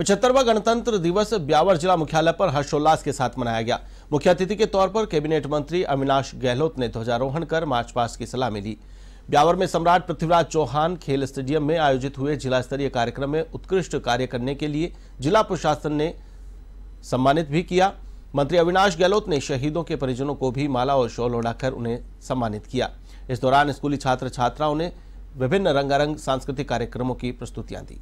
पचहत्तरवा गणतंत्र दिवस ब्यावर जिला मुख्यालय पर हर्षोल्लास के साथ मनाया गया मुख्य अतिथि के तौर पर कैबिनेट मंत्री अविनाश गहलोत ने ध्वजारोहण कर मार्च पास्ट की सलामी ली ब्यावर में सम्राट पृथ्वीराज चौहान खेल स्टेडियम में आयोजित हुए जिला स्तरीय कार्यक्रम में उत्कृष्ट कार्य करने के लिए जिला प्रशासन ने सम्मानित भी किया मंत्री अविनाश गहलोत ने शहीदों के परिजनों को भी माला और शॉल ओढ़ाकर उन्हें सम्मानित किया इस दौरान स्कूली छात्र छात्राओं ने विभिन्न रंगारंग सांस्कृतिक कार्यक्रमों की प्रस्तुतियां दी